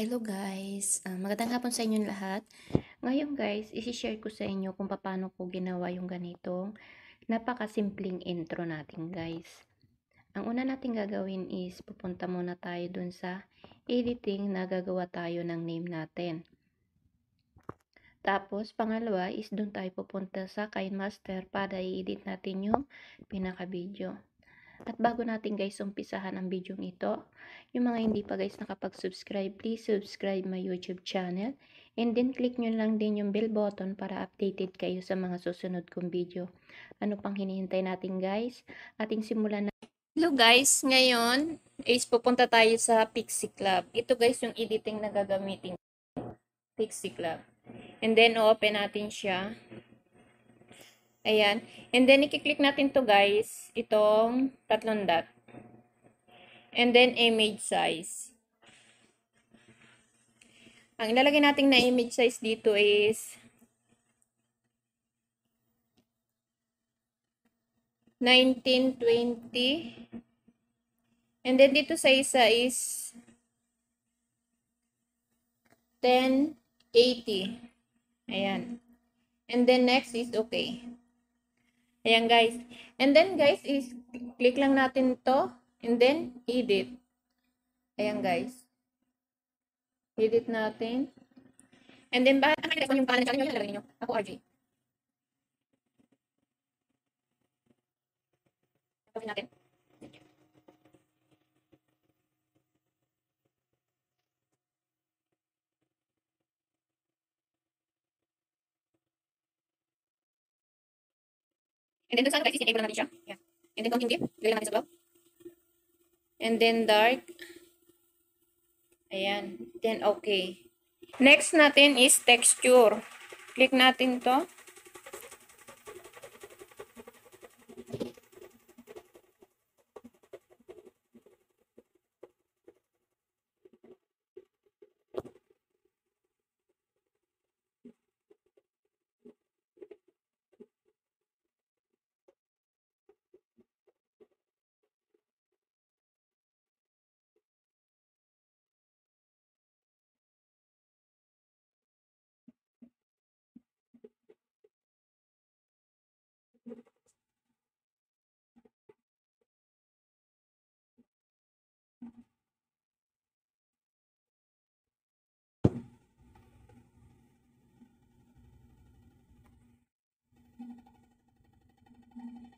Hello guys! Uh, magandang hapon sa inyong lahat. Ngayon guys, isi-share ko sa inyo kung paano ko ginawa yung ganitong napakasimpleng intro natin guys. Ang una natin gagawin is pupunta muna tayo dun sa editing na gagawa tayo ng name natin. Tapos, pangalawa is dun tayo pupunta sa KineMaster para i-edit natin yung pinaka-video. At bago natin guys umpisahan ang video ito, yung mga hindi pa guys nakapag-subscribe, please subscribe my YouTube channel. And then click nyo lang din yung bell button para updated kayo sa mga susunod kong video. Ano pang hinihintay natin guys? Ating simulan na. Hello guys, ngayon is pupunta tayo sa Pixie Club. Ito guys yung editing na gagamitin. Pixie Club. And then open natin siya. Ayan. And then, i-click natin to guys, itong tatlong dot. And then, image size. Ang ilalagay natin na image size dito is 1920. And then dito sa isa is 1080. Ayan. And then next is okay. Ayan guys. And then guys, is click lang natin to and then edit. Ayan guys. Edit natin. And then ba ano yung pangalan channel yung lalagay niyo. Ako RJ. Tapos natin. And then dun sa ano guys, isinave natin siya. Yeah. And then continue dip, gawin natin sa glow. And then dark. Ayan. Then okay. Next natin is texture. Click natin to. Thank you.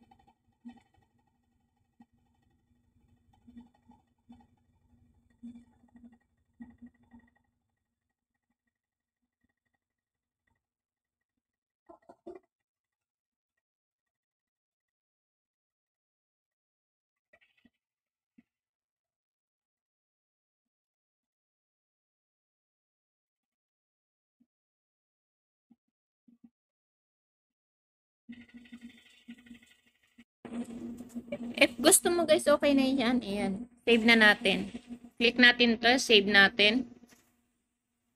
If gusto mo guys, okay na yan. Ayan. Save na natin. Click natin to. Save natin.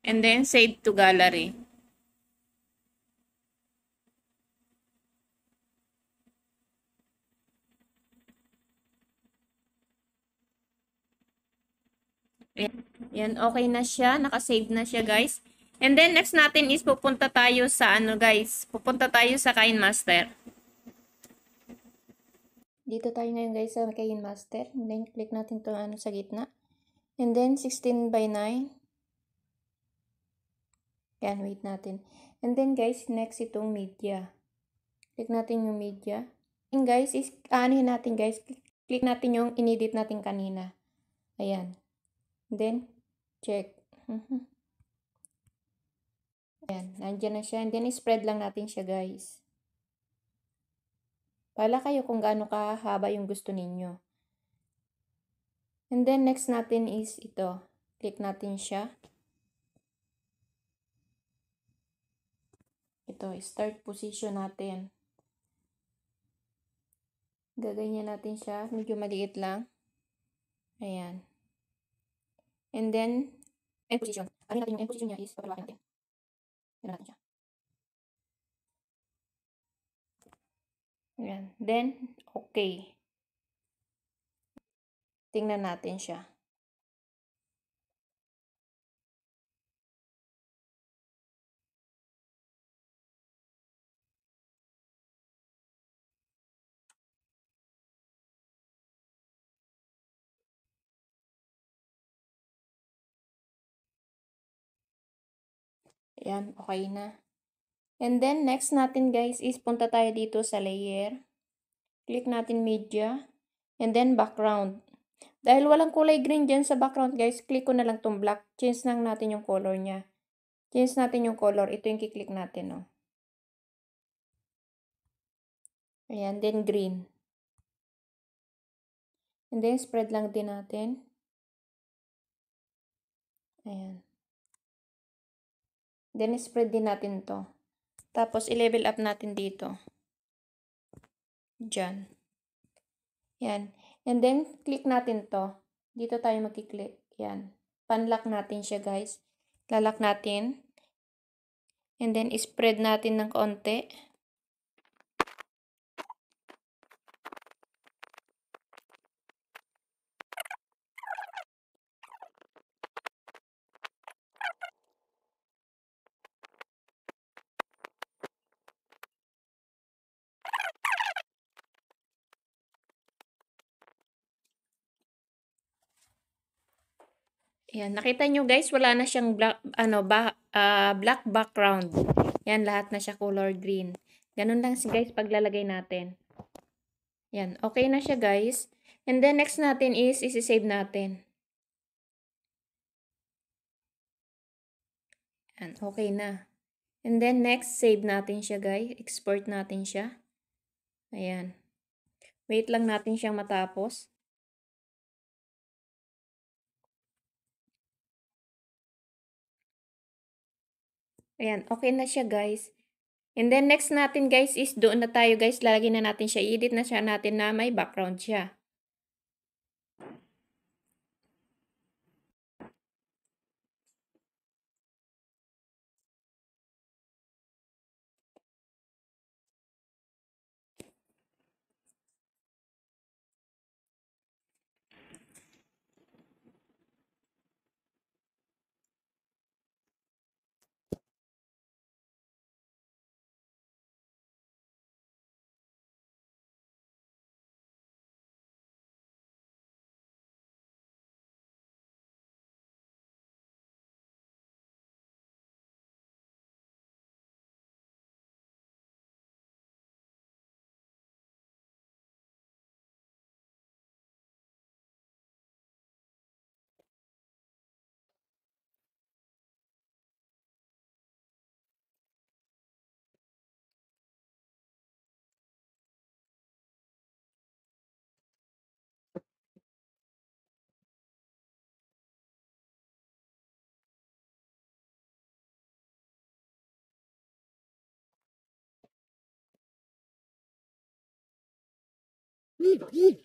And then, save to gallery. Yan, okay na siya. Nakasave na siya, guys. And then, next natin is pupunta tayo sa ano, guys. Pupunta tayo sa Kindmaster. Master. Dito tayo ngayon guys sa kay Master. then, click natin itong ano sa gitna. And then, 16 by 9. Yan, wait natin. And then guys, next itong media. Click natin yung media. And guys, is, anuhin natin guys, click natin yung inedit natin kanina. Ayan. And then, check. Ayan, nandyan na siya. And then, spread lang natin siya guys. Pala kayo kung gaano kahaba yung gusto ninyo. And then next natin is ito. Click natin siya. Ito, start position natin. Gaganyan natin siya. Medyo maliit lang. Ayan. And then, end position. Ano natin yung end position niya is papalawakin natin. Ganun natin siya. Yan. Then, okay. Tingnan natin siya. Ayan, okay na. And then, next natin guys is punta tayo dito sa layer. Click natin media. And then, background. Dahil walang kulay green dyan sa background guys, click ko na lang tong black. Change lang natin yung color niya. Change natin yung color. Ito yung kiklik natin. Oh. Ayan, then green. And then, spread lang din natin. Ayan. Then, spread din natin to. Tapos, i-level up natin dito. Diyan. Yan. And then, click natin to. Dito tayo mag-click. Yan. Panlock natin siya, guys. Lalak natin. And then, spread natin ng konti. Yan, nakita nyo guys, wala na siyang black, ano, ba, uh, black background. Yan, lahat na siya color green. Ganun lang si guys paglalagay natin. Yan, okay na siya guys. And then next natin is isi-save natin. Yan, okay na. And then next, save natin siya guys. Export natin siya. Ayan. Wait lang natin siyang matapos. Ayan, okay na siya guys. And then next natin guys is doon na tayo guys, lalagyan na natin siya, edit na siya natin na may background siya. いいいい